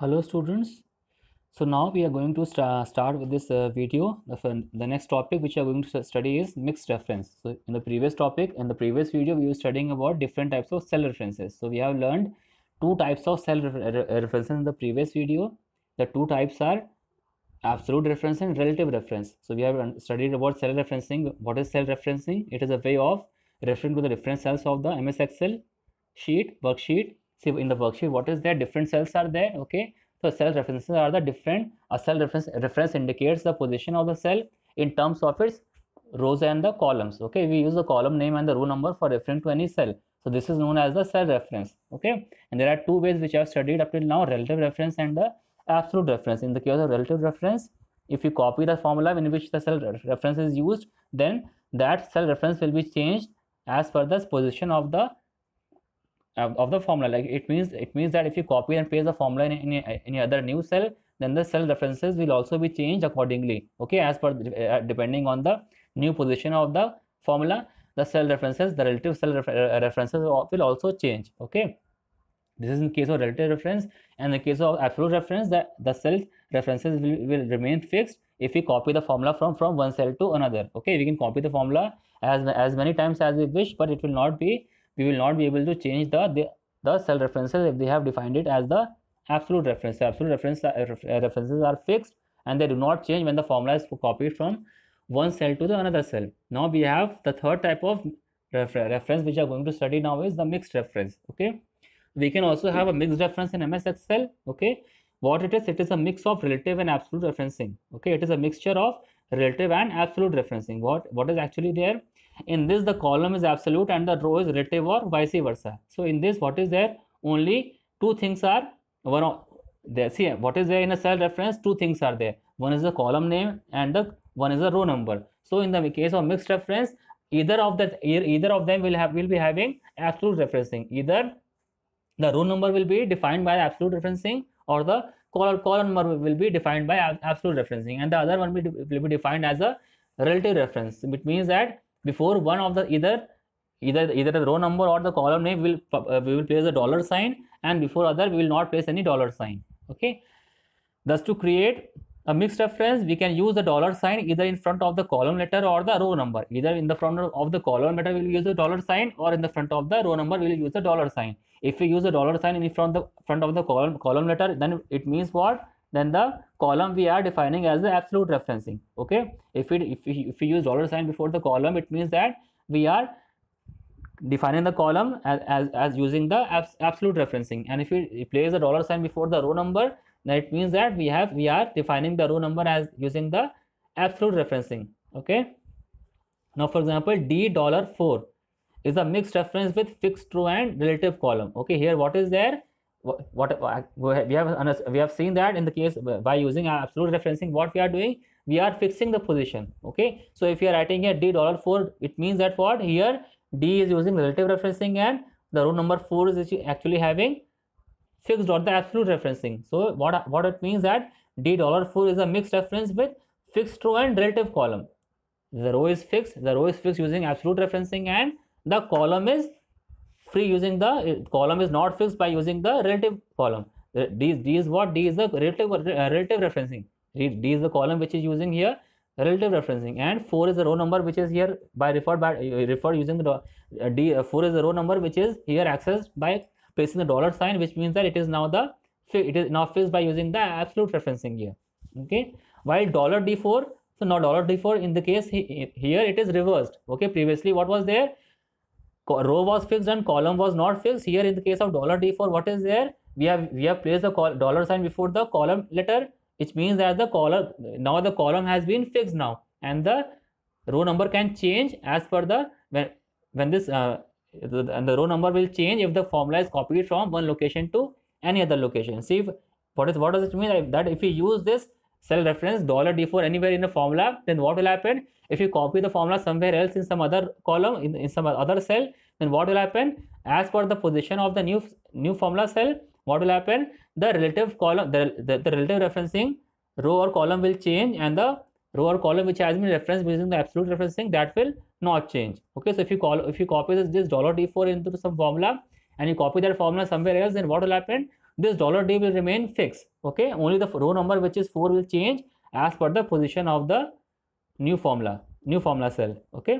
hello students so now we are going to st start with this uh, video the, the, next topic which we are going to study is mixed reference so in the previous topic in the previous video we were studying about different types of cell references so we have learned two types of cell refer re references in the previous video the two types are absolute reference and relative reference so we have studied about cell referencing what is cell referencing it is a way of referring to the reference cells of the MS Excel sheet worksheet see in the worksheet what is there different cells are there okay so cell references are the different a cell reference reference indicates the position of the cell in terms of its rows and the columns okay we use the column name and the row number for referring to any cell so this is known as the cell reference okay and there are two ways which i have studied up till now relative reference and the absolute reference in the case of relative reference if you copy the formula in which the cell reference is used then that cell reference will be changed as per the position of the of, the formula like it means it means that if you copy and paste the formula in any, any other new cell then the cell references will also be changed accordingly okay as per uh, depending on the new position of the formula the cell references the relative cell refer uh, references will also change okay this is in case of relative reference and in the case of absolute reference that the cell references will, will remain fixed if we copy the formula from from one cell to another okay we can copy the formula as as many times as we wish but it will not be we will not be able to change the, the, the cell references if they have defined it as the absolute reference. The absolute reference, uh, uh, references are fixed and they do not change when the formula is copied from one cell to the another cell. Now we have the third type of refer reference which we are going to study now is the mixed reference. Okay. We can also have a mixed reference in MS Excel. Okay. What it is, it is a mix of relative and absolute referencing. Okay. It is a mixture of relative and absolute referencing. What, what is actually there? in this the column is absolute and the row is relative or vice versa so in this what is there only two things are one of there see what is there in a cell reference two things are there one is the column name and the one is the row number so in the case of mixed reference either of that either of them will have will be having absolute referencing either the row number will be defined by absolute referencing or the column column will be defined by absolute referencing and the other one will be defined as a relative reference which means that before one of the either either either the row number or the column name will uh, we will place a dollar sign and before other we will not place any dollar sign okay thus to create a mixed reference we can use the dollar sign either in front of the column letter or the row number either in the front of the column letter we will use the dollar sign or in the front of the row number we will use the dollar sign if we use the dollar sign in front of the front of the column column letter then it means what then the column we are defining as the absolute referencing okay if we if we, if we use dollar sign before the column it means that we are defining the column as, as, as using the abs, absolute referencing and if we replace the dollar sign before the row number then it means that we have we are defining the row number as using the absolute referencing okay now for example d dollar 4 is a mixed reference with fixed row and relative column okay here what is there what, what we have we have seen that in the case uh, by using absolute referencing what we are doing we are fixing the position okay so if you are writing here d dollar 4 it means that what here d is using relative referencing and the row number 4 is actually having fixed or the absolute referencing so what what it means that d dollar 4 is a mixed reference with fixed row and relative column the row is fixed the row is fixed using absolute referencing and the column is free using the uh, column is not fixed by using the relative column. Uh, d, D is what? D is the relative, uh, relative referencing. D is the column which is using here relative referencing and 4 is the row number which is here by referred by referred using the d 4 is the row number which is here accessed by placing the dollar sign which means that it is now the it is now fixed by using the absolute referencing here okay while dollar d4 so now dollar d4 in the case he, here it is reversed okay previously what was there row was fixed and column was not fixed here in the case of dollar d4 what is there we have we have placed the dollar sign before the column letter which means that the column now the column has been fixed now and the row number can change as per the when when this uh, the, and the row number will change if the formula is copied from one location to any other location see if, what is what does it mean that if we use this cell reference dollar $d4 anywhere in the formula, then what will happen? If you copy the formula somewhere else in some other column, in, in some other cell, then what will happen? As per the position of the new, new formula cell, what will happen? The relative column, the, the, the relative referencing row or column will change and the row or column which has been referenced using the absolute referencing that will not change okay so if you call if you copy this, this dollar d4 into some formula and you copy that formula somewhere else then what will happen this dollar d will remain fixed okay only the row number which is 4 will change as per the position of the new formula new formula cell okay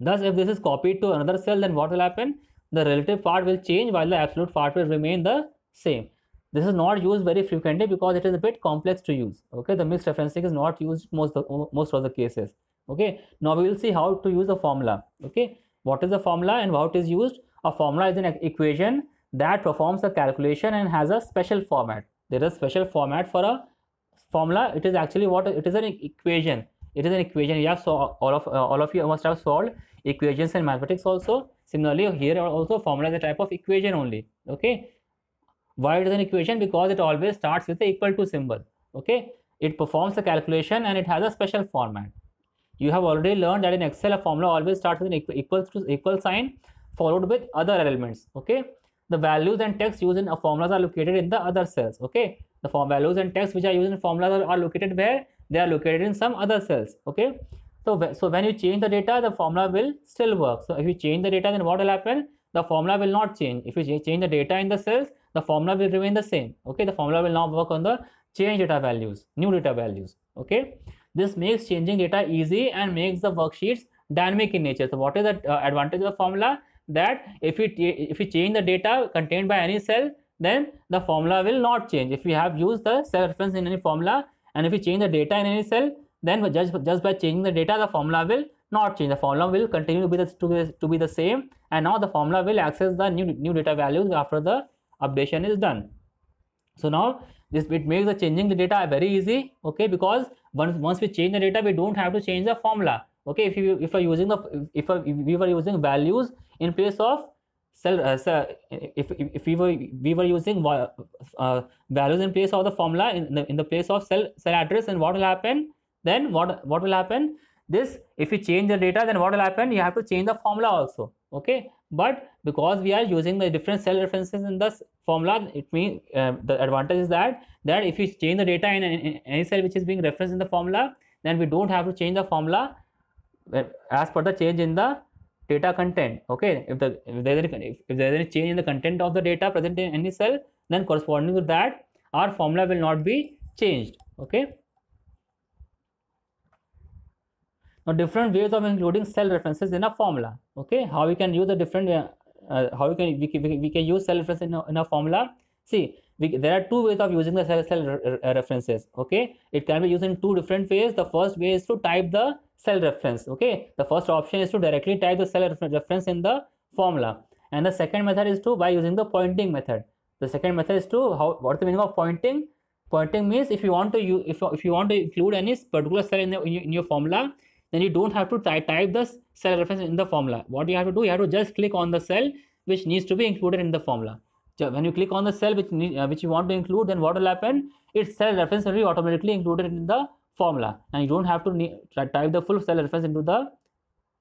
thus if this is copied to another cell then what will happen the relative part will change while the absolute part will remain the same this is not used very frequently because it is a bit complex to use okay the mixed referencing is not used most of, most of the cases okay now we will see how to use a formula okay what is the formula and how it is used a formula is an equation that performs the calculation and has a special format. There is a special format for a formula. It is actually what it is an equation. It is an equation. You have so all of uh, all of you must have solved equations in mathematics also. Similarly, here also formula is a type of equation only. Okay. Why it is an equation? Because it always starts with the equal to symbol. Okay. It performs a calculation and it has a special format. You have already learned that in Excel a formula always starts with an equal, to equal sign followed with other elements. Okay the values and text used in formulas are located in the other cells okay the form values and text which are used in formulas are, are located where they are located in some other cells okay so, so when you change the data the formula will still work so if you change the data then what will happen the formula will not change if you change the data in the cells the formula will remain the same okay the formula will now work on the change data values new data values okay this makes changing data easy and makes the worksheets dynamic in nature so what is the uh, advantage of the formula that if we if we change the data contained by any cell then the formula will not change if we have used the cell reference in any formula and if we change the data in any cell then just just by changing the data the formula will not change the formula will continue to be the to be, to be the same and now the formula will access the new new data values after the updation is done so now this it makes the changing the data very easy okay because once once we change the data we don't have to change the formula okay if you if we are using the if, if we were using values in place of cell, uh, if, if we were we were using uh, values in place of the formula in the, in the place of cell cell address and what will happen then what what will happen this if you change the data then what will happen you have to change the formula also okay but because we are using the different cell references in this formula it means uh, the advantage is that that if you change the data in, in, in, any cell which is being referenced in the formula then we don't have to change the formula uh, as per the change in the data content okay if the if there's any if there's any change in the content of the data present in any cell then corresponding to that our formula will not be changed okay now different ways of including cell references in a formula okay how we can use the different uh, uh, how we can we, we, we can use cell references in a, in a formula see we, there are two ways of using the cell cell re references okay it can be used in two different ways the first way is to type the cell reference okay the first option is to directly type the cell reference in the formula and the second method is to by using the pointing method the second method is to how what's the meaning of pointing pointing means if you want to you if, if you want to include any particular cell in, the, in, your, in your formula then you don't have to type this cell reference in the formula what you have to do you have to just click on the cell which needs to be included in the formula so when you click on the cell which uh, which you want to include then what will happen its cell reference will be automatically included in the formula and you don't have to type the full cell reference into the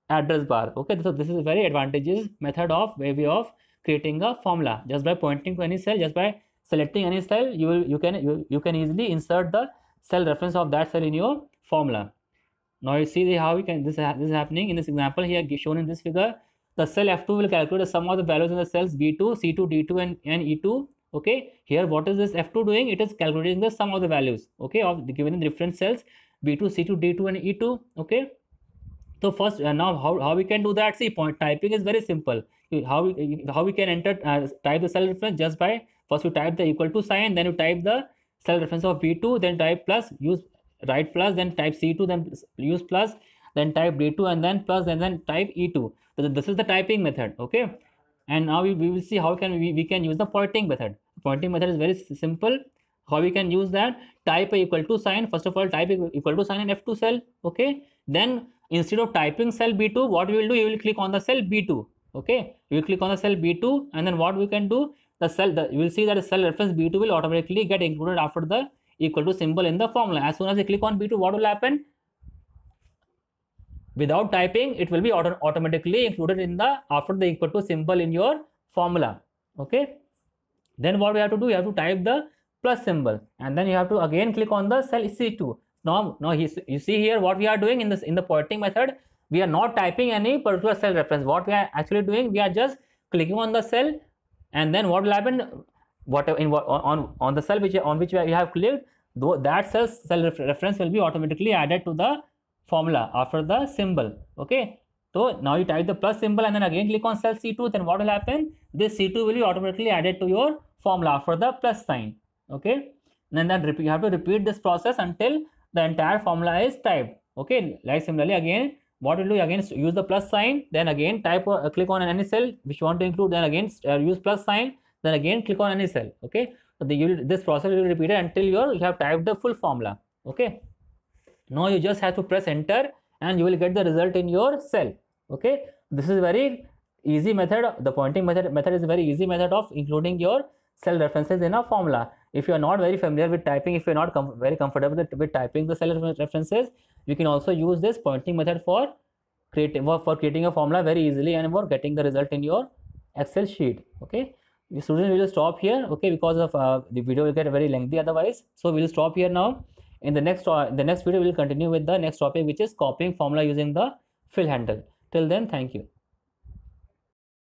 address bar okay so this is a very advantageous method of way of creating a formula just by pointing to any cell just by selecting any cell you will you can you, you can easily insert the cell reference of that cell in your formula now you see how we can this, this is happening in this example here shown in this figure the cell f2 will calculate the sum of the values in the cells b2 c2 d2 and, and e2 okay here what is this f2 doing it is calculating the sum of the values okay of the given reference cells b2 c2 d2 and e2 okay so first uh, now how, how we can do that see point typing is very simple how we, how we can enter uh, type the cell reference just by first you type the equal to sign then you type the cell reference of b2 then type plus use right plus then type c2 then use plus then type d2 and then plus and then type e2 so this is the typing method okay and now we, we will see how can we, we can use the pointing method pointing method is very simple how we can use that type equal to sign first of all type equal to sign in f2 cell okay then instead of typing cell b2 what we will do you will click on the cell b2 okay you click on the cell b2 and then what we can do the cell the, you will see that the cell reference b2 will automatically get included after the equal to symbol in the formula as soon as you click on b2 what will happen without typing it will be auto automatically included in the after the equal to symbol in your formula okay then what we have to do you have to type the plus symbol and then you have to again click on the cell c2 now now you see here what we are doing in this in the pointing method we are not typing any particular cell reference what we are actually doing we are just clicking on the cell and then what will happen Whatever in on on the cell which on which we have clicked though that cell cell reference will be automatically added to the formula after the symbol okay so now you type the plus symbol and then again click on cell c2 then what will happen this c2 will be automatically added to your formula for the plus sign okay and then you have to repeat this process until the entire formula is typed okay like similarly again what will do again use the plus sign then again type or uh, click on any cell which you want to include then again uh, use plus sign then again click on any cell okay so the, this process will be repeated until you have typed the full formula okay now you just have to press enter and you will get the result in your cell okay this is very easy method the pointing method method is very easy method of including your cell references in a formula. If you are not very familiar with typing, if you are not com very comfortable with, with typing the cell references, you can also use this pointing method for creating for creating a formula very easily and for getting the result in your Excel sheet. Okay, the student will stop here. Okay, because of uh, the video will get very lengthy otherwise. So we'll stop here now. In the next uh, the next video, we'll continue with the next topic, which is copying formula using the fill handle. Till then, thank you.